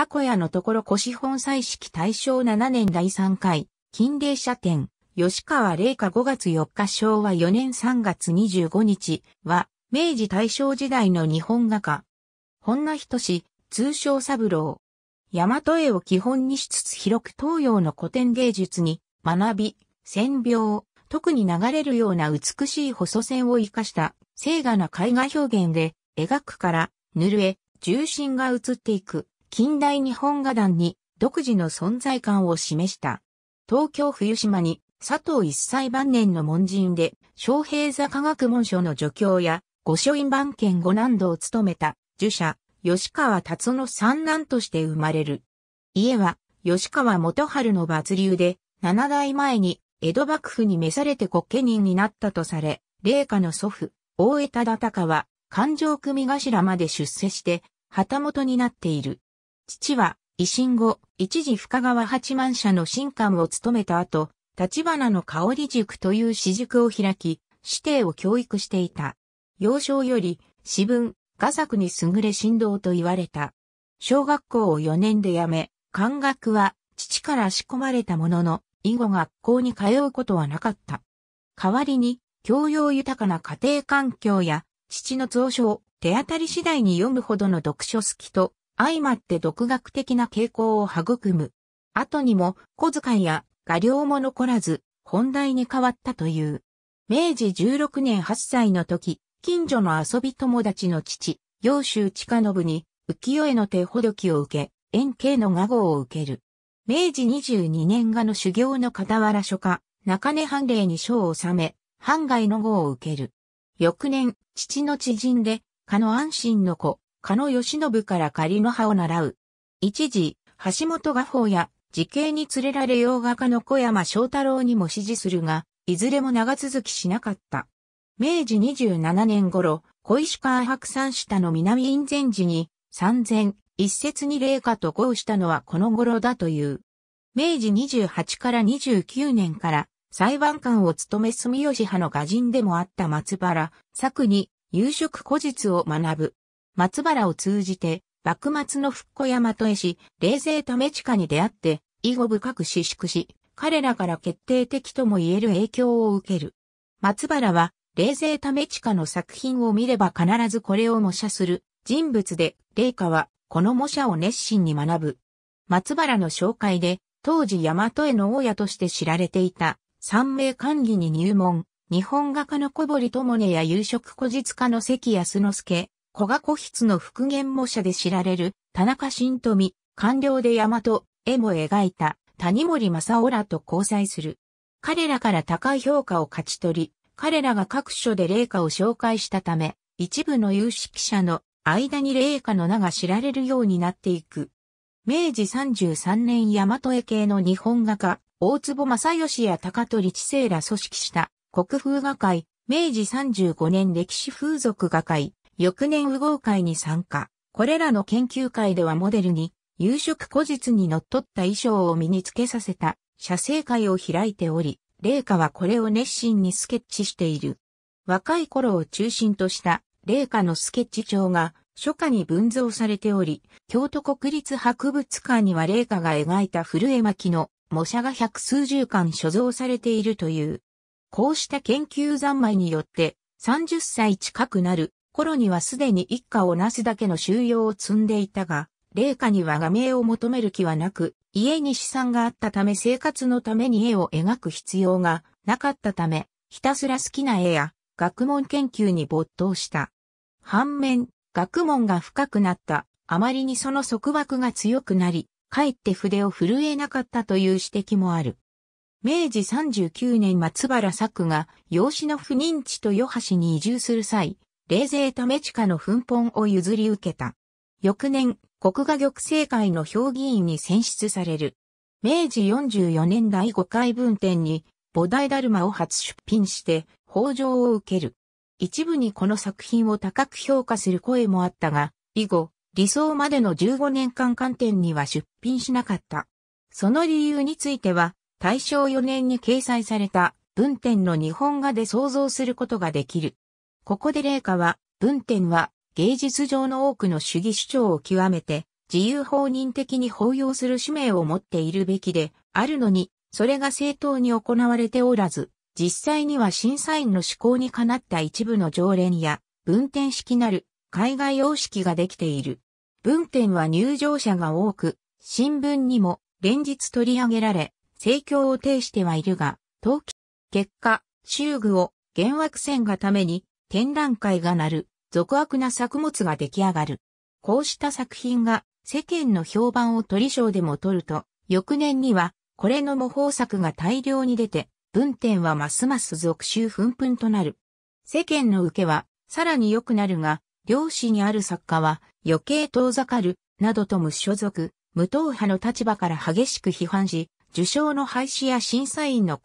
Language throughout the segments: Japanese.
箱屋のところ腰本彩式大正7年第3回、金霊社展、吉川玲香5月4日昭和4年3月25日は、明治大正時代の日本画家。本名人氏、通称三郎。大和絵を基本にしつつ広く東洋の古典芸術に学び、線描、特に流れるような美しい細線を生かした静画な絵画表現で描くから、ぬるえ、重心が移っていく近代日本画壇に独自の存在感を示した。東京冬島に佐藤一歳晩年の門人で、昌平座科学文書の助教や、御書院番犬五難度を務めた、儒者、吉川達の三男として生まれる。家は、吉川元春の抜流で、七代前に江戸幕府に召されて国家人になったとされ、霊下の祖父、大江忠隆は、勘定組頭まで出世して、旗本になっている。父は、維新後、一時深川八幡社の新官を務めた後、立花の香り塾という私塾を開き、師弟を教育していた。幼少より、私文、画作に優れ振動と言われた。小学校を4年で辞め、漢学は父から仕込まれたものの、以後学校に通うことはなかった。代わりに、教養豊かな家庭環境や、父の蔵書を手当たり次第に読むほどの読書好きと、相まって独学的な傾向を育む。後にも小遣いや画料も残らず、本題に変わったという。明治16年8歳の時、近所の遊び友達の父、陽州近信に、浮世絵の手ほどきを受け、円形の画号を受ける。明治22年画の修行の傍ら書家、中根藩礼に書を収め、藩外の号を受ける。翌年、父の知人で、かの安心の子、加野義信から仮の葉を習う。一時、橋本画法や、時系に連れられ洋画家の小山翔太郎にも支持するが、いずれも長続きしなかった。明治27年頃、小石川白山下の南院前寺に、三前、一説に霊下と合したのはこの頃だという。明治28から29年から裁判官を務め住吉派の画人でもあった松原、作に、夕食古実を学ぶ。松原を通じて、幕末の復古大和絵師、冷静為近に出会って、以後深く私縮し、彼らから決定的とも言える影響を受ける。松原は、冷静為近の作品を見れば必ずこれを模写する人物で、麗華は、この模写を熱心に学ぶ。松原の紹介で、当時大和絵の大家として知られていた、三名官儀に入門、日本画家の小堀智音や夕食古実家の関康之助、古賀古筆の復元模写で知られる田中新富、官僚で大和、絵も描いた谷森正夫らと交際する。彼らから高い評価を勝ち取り、彼らが各所で霊下を紹介したため、一部の有識者の間に霊下の名が知られるようになっていく。明治33年大和絵系の日本画家、大坪正義や高取知世ら組織した国風画会、明治35年歴史風俗画会、翌年右合会に参加。これらの研究会ではモデルに、夕食古日にのっとった衣装を身につけさせた写生会を開いており、麗華はこれを熱心にスケッチしている。若い頃を中心とした麗華のスケッチ帳が初夏に分蔵されており、京都国立博物館には麗華が描いた古絵巻の模写が百数十巻所蔵されているという。こうした研究三昧によって30歳近くなる頃にはすでに一家をなすだけの収容を積んでいたが、霊下には画名を求める気はなく、家に資産があったため生活のために絵を描く必要がなかったため、ひたすら好きな絵や学問研究に没頭した。反面、学問が深くなった、あまりにその束縛が強くなり、かえって筆を震えなかったという指摘もある。明治39年松原作が養子の不妊地とハ橋に移住する際、冷泉為近の奮本を譲り受けた。翌年、国画玉政会の評議員に選出される。明治44年第5回文展に菩提ダルマを初出品して、法上を受ける。一部にこの作品を高く評価する声もあったが、以後、理想までの15年間観点には出品しなかった。その理由については、大正4年に掲載された文展の日本画で想像することができる。ここで麗下は、文典は芸術上の多くの主義主張を極めて、自由放任的に包容する使命を持っているべきで、あるのに、それが正当に行われておらず、実際には審査員の思考にかなった一部の常連や、文典式なる海外様式ができている。文典は入場者が多く、新聞にも連日取り上げられ、盛況を呈してはいるが、当期、結果、修具を幻惑戦がために展覧会がなる、俗悪な作物が出来上がる。こうした作品が世間の評判を取り賞でも取ると、翌年にはこれの模倣作が大量に出て、文典はますます続州奮奮となる。世間の受けはさらに良くなるが、漁師にある作家は余計遠ざかる、などと無所属、無党派の立場から激しく批判し、受賞の廃止や審査員の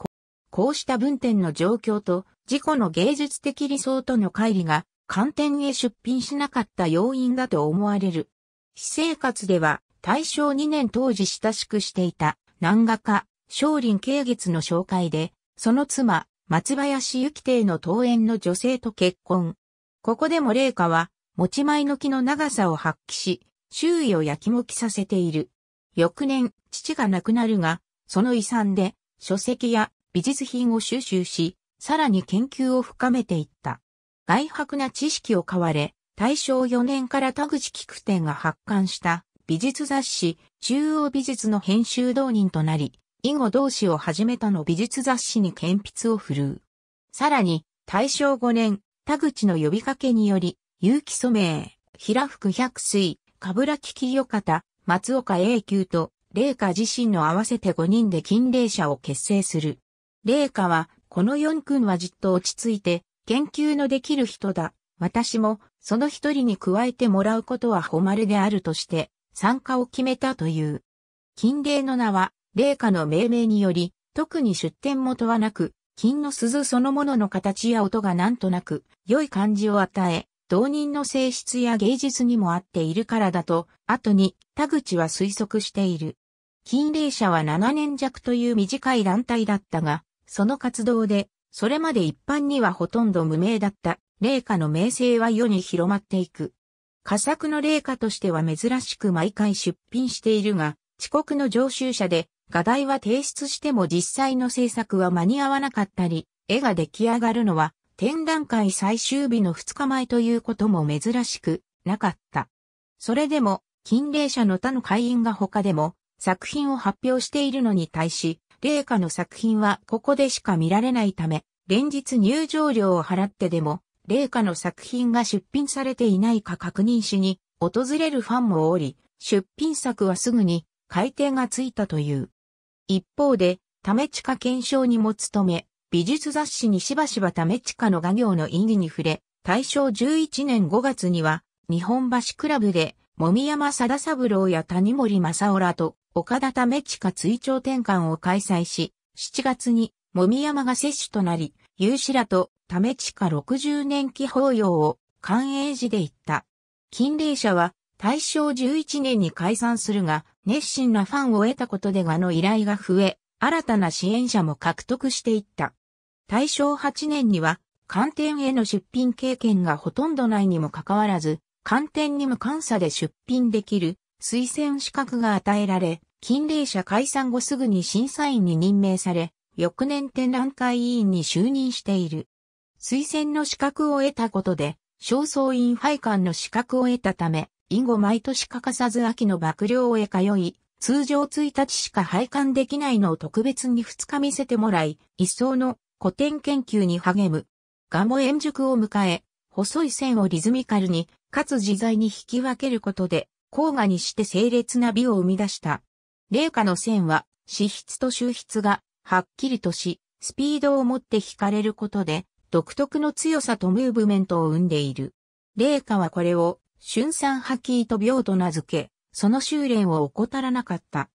こうした文典の状況と自己の芸術的理想との乖離が観点へ出品しなかった要因だと思われる。私生活では大正2年当時親しくしていた南画家松林慶月の紹介で、その妻松林幸亭の桃園の女性と結婚。ここでも麗華は持ち前の木の長さを発揮し、周囲を焼きもきさせている。翌年、父が亡くなるが、その遺産で書籍や美術品を収集し、さらに研究を深めていった。外泊な知識を買われ、大正4年から田口菊店が発刊した美術雑誌中央美術の編集導人となり、以後同志を始めたの美術雑誌に鉛筆を振るう。さらに、大正5年、田口の呼びかけにより、有機染名、平福百水、かぶらききよかた、松岡永久と、麗華自身の合わせて5人で金霊社を結成する。麗華は、この四君はじっと落ち着いて、研究のできる人だ。私も、その一人に加えてもらうことは誉れであるとして、参加を決めたという。金麗の名は、麗華の命名により、特に出典元はなく、金の鈴そのものの形や音がなんとなく、良い感じを与え、同人の性質や芸術にも合っているからだと、後に田口は推測している。金霊者は7年弱という短い団体だったが、その活動で、それまで一般にはほとんど無名だった、霊下の名声は世に広まっていく。佳作の霊下としては珍しく毎回出品しているが、遅刻の常習者で、画題は提出しても実際の制作は間に合わなかったり、絵が出来上がるのは、展覧会最終日の2日前ということも珍しくなかった。それでも、近霊者の他の会員が他でも作品を発表しているのに対し、麗華の作品はここでしか見られないため、連日入場料を払ってでも、麗下の作品が出品されていないか確認しに、訪れるファンもおり、出品作はすぐに改定がついたという。一方で、ためちか検証にも努め、美術雑誌にしばしばためちかの画業の意義に触れ、大正11年5月には、日本橋クラブで、もみやま貞三郎や谷森正夫らと岡田ため地下追徴転換を開催し、7月に、もみ山が接種となり、有志らと、ため地下60年期法要を、官営寺で行った。近霊社は、大正11年に解散するが、熱心なファンを得たことでがの依頼が増え、新たな支援者も獲得していった。大正8年には、官店への出品経験がほとんどないにもかかわらず、官店に無監査で出品できる推薦資格が与えられ、近霊者解散後すぐに審査員に任命され、翌年展覧会委員に就任している。推薦の資格を得たことで、正倉院配管の資格を得たため、以後毎年欠かさず秋の幕僚へ通い、通常1日しか拝観できないのを特別に2日見せてもらい、一層の古典研究に励む。ガモ円熟を迎え、細い線をリズミカルに、かつ自在に引き分けることで、黄河にして清烈な美を生み出した。霊下の線は、脂質と周筆が、はっきりとし、スピードをもって惹かれることで、独特の強さとムーブメントを生んでいる。霊下はこれを、春産破棄と病と名付け、その修練を怠らなかった。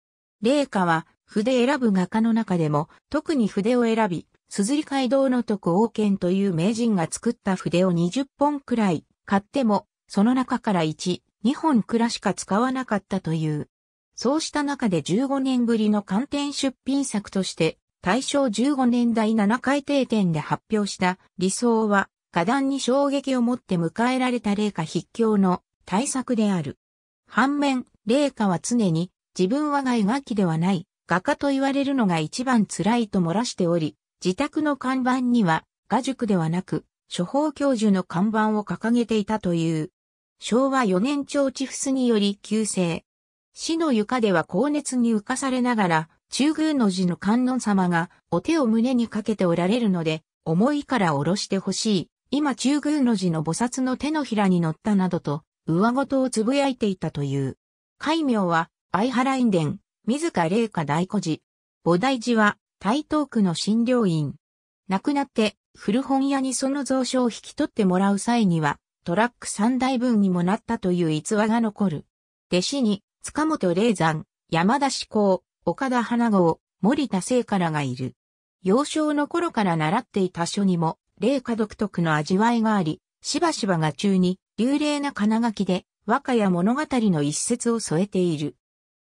霊下は、筆選ぶ画家の中でも、特に筆を選び、硯街道の徳王権という名人が作った筆を20本くらい買っても、その中から1、2本くらしか使わなかったという。そうした中で15年ぶりの観点出品作として、大正15年代7回定点で発表した理想は、下段に衝撃を持って迎えられた霊下筆境の対策である。反面、霊下は常に自分は外画期ではない画家と言われるのが一番辛いと漏らしており、自宅の看板には画塾ではなく、処方教授の看板を掲げていたという。昭和4年長治伏により急姓。死の床では高熱に浮かされながら、中宮の寺の観音様がお手を胸にかけておられるので、重いから下ろしてほしい。今中宮の寺の菩薩の手のひらに乗ったなどと、上とをつぶやいていたという。戒名は、愛原院殿、自ら霊下大古寺。菩提寺は、台東区の診療院。亡くなって、古本屋にその蔵書を引き取ってもらう際には、トラック三台分にもなったという逸話が残る。弟子に、塚本霊山、山田志功、岡田花郷、森田聖からがいる。幼少の頃から習っていた書にも、霊家独特の味わいがあり、しばしばが中に、流麗な金書きで、和歌や物語の一節を添えている。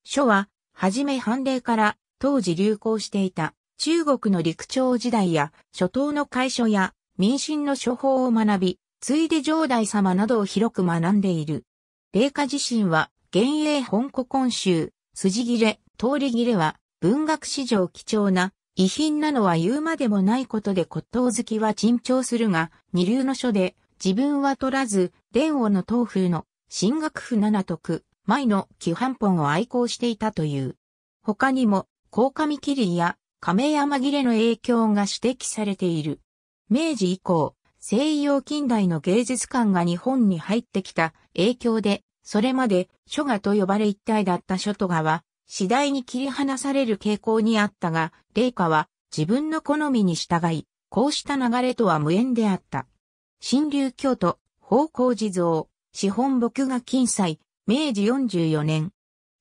書は、はじめ判例から、当時流行していた、中国の陸朝時代や、初頭の会所や、民進の処方を学び、ついで上代様などを広く学んでいる。霊下自身は、現影本古今週、筋切れ、通り切れは、文学史上貴重な、遺品なのは言うまでもないことで骨董好きは珍重するが、二流の書で、自分は取らず、伝王の東風の、新学府七徳、前の基本本を愛好していたという。他にも、高上切りや亀山切れの影響が指摘されている。明治以降、西洋近代の芸術館が日本に入ってきた影響で、それまで諸画と呼ばれ一体だった諸と画は、次第に切り離される傾向にあったが、霊下は自分の好みに従い、こうした流れとは無縁であった。新流京都、方向地蔵、資本木画金祭、明治44年。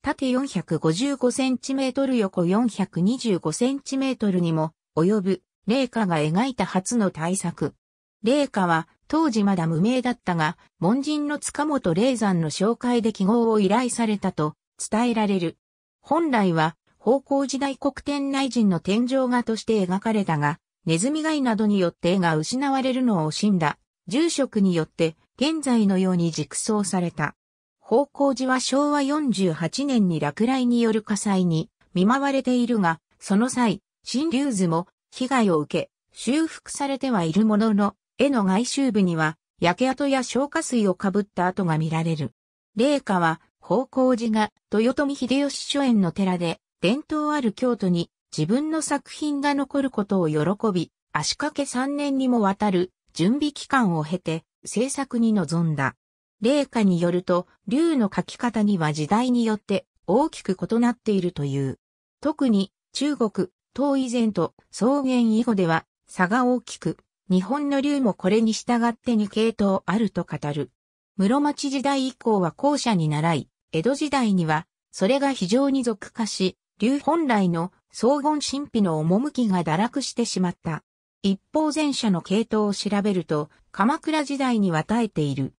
縦455センチメートル横425センチメートルにも及ぶ、霊下が描いた初の大作。霊下は、当時まだ無名だったが、門人の塚本霊山の紹介で記号を依頼されたと伝えられる。本来は、宝光時代国天内人の天井画として描かれたが、ネズミ貝などによって絵が失われるのを惜しんだ。住職によって、現在のように熟装された。宝光寺は昭和48年に落雷による火災に見舞われているが、その際、新竜図も被害を受け、修復されてはいるものの、絵の外周部には、焼け跡や消火水をかぶった跡が見られる。霊下は、宝光寺が豊臣秀吉初演の寺で、伝統ある京都に自分の作品が残ることを喜び、足掛け3年にもわたる準備期間を経て制作に臨んだ。霊下によると、竜の描き方には時代によって大きく異なっているという。特に中国、東以前と草原以後では差が大きく、日本の竜もこれに従って2系統あると語る。室町時代以降は後者に習い、江戸時代には、それが非常に俗化し、竜本来の荘厳神秘の趣が堕落してしまった。一方前者の系統を調べると、鎌倉時代に与えている。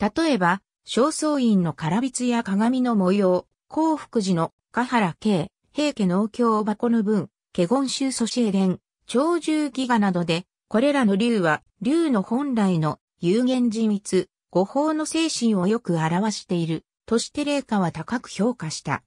例えば、正倉院の唐筆や鏡の模様、幸福寺の香原慶、平家農協箱の文、華厳宗祖師伝、長寿ギガなどで、これらの竜は、竜の本来の有限自密、語法の精神をよく表している、として霊下は高く評価した。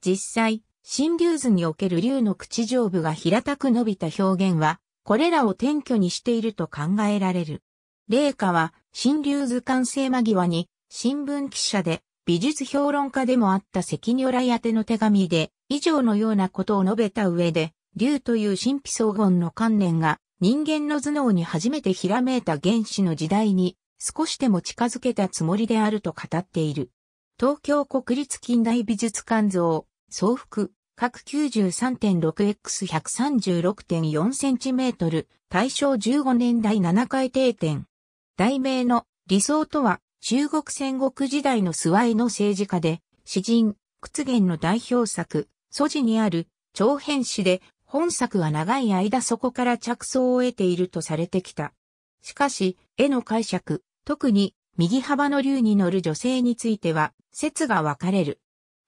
実際、新竜図における竜の口上部が平たく伸びた表現は、これらを転居にしていると考えられる。霊下は、新竜図完成間際に、新聞記者で、美術評論家でもあった関如来宛ての手紙で、以上のようなことを述べた上で、竜という神秘荘厳の観念が人間の頭脳に初めてひらめいた原始の時代に少しでも近づけたつもりであると語っている。東京国立近代美術館像、総幅、各 93.6x136.4cm、大正15年代7回定点。題名の理想とは、中国戦国時代の諏訪絵の政治家で、詩人、屈原の代表作、祖地にある、長編詩で本作は長い間そこから着想を得ているとされてきた。しかし、絵の解釈、特に右幅の竜に乗る女性については、説が分かれる。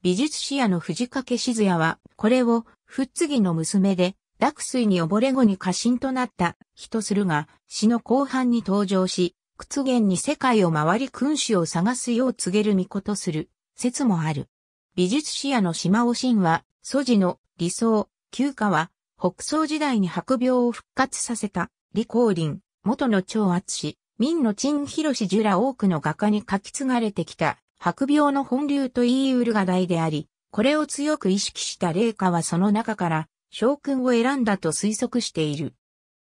美術史屋の藤掛静也は、これを、ふっつぎの娘で、落水に溺れ後に過信となった、人するが、詩の後半に登場し、屈原に世界を回り君主を探すよう告げる巫女とする、説もある。美術史屋の島尾真は、素地の理想、旧家は、北宋時代に白病を復活させた、李光林、元の長厚氏、民の陳広氏樹ら多くの画家に書き継がれてきた、白病の本流と言い得る画題であり、これを強く意識した霊家はその中から、将軍を選んだと推測している。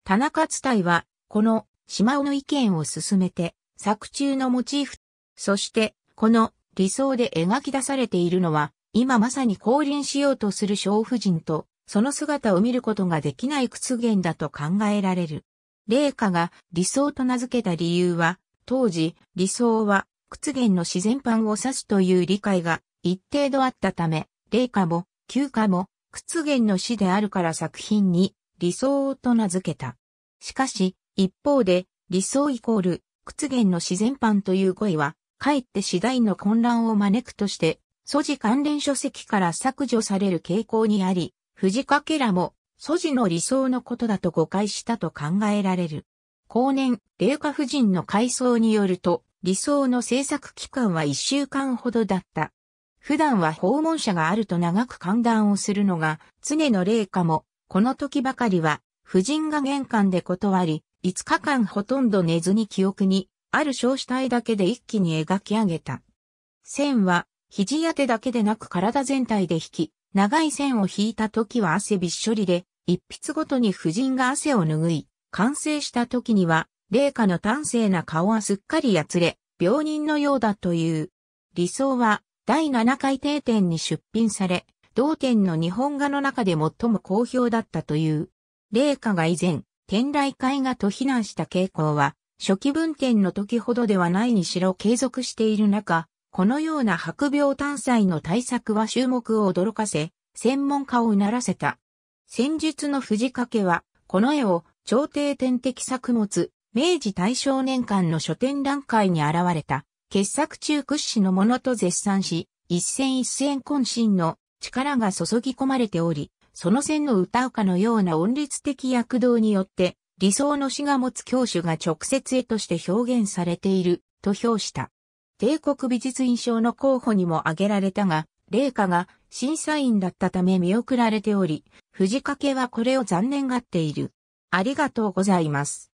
田中伝いは、この、島尾の意見を進めて、作中のモチーフ、そして、この理想で描き出されているのは、今まさに降臨しようとする小婦人と、その姿を見ることができない屈原だと考えられる。霊下が理想と名付けた理由は、当時、理想は屈原の自然版を指すという理解が一定度あったため、霊下も旧下も屈原の詩であるから作品に理想と名付けた。しかし、一方で、理想イコール屈原の自然版という語彙は、かえって次第の混乱を招くとして、素地関連書籍から削除される傾向にあり、藤掛らも、素地の理想のことだと誤解したと考えられる。後年、霊華夫人の回想によると、理想の制作期間は一週間ほどだった。普段は訪問者があると長く歓談をするのが、常の霊華も、この時ばかりは、夫人が玄関で断り、5日間ほとんど寝ずに記憶に、ある小死体だけで一気に描き上げた。線は、肘当てだけでなく体全体で引き、長い線を引いた時は汗びっしょりで、一筆ごとに夫人が汗を拭い、完成した時には、霊下の端正な顔はすっかりやつれ、病人のようだという。理想は、第7回定点に出品され、同点の日本画の中で最も好評だったという。霊下が以前、天来絵画と非難した傾向は、初期分店の時ほどではないにしろ継続している中、このような白病炭災の対策は注目を驚かせ、専門家をうならせた。戦術の藤掛は、この絵を朝廷天敵作物、明治大正年間の書店段階に現れた、傑作中屈指のものと絶賛し、一戦一戦渾身の力が注ぎ込まれており、その線の歌うかのような音律的躍動によって、理想の詩が持つ教主が直接絵として表現されている、と評した。帝国美術院賞の候補にも挙げられたが、麗華が審査員だったため見送られており、藤掛はこれを残念がっている。ありがとうございます。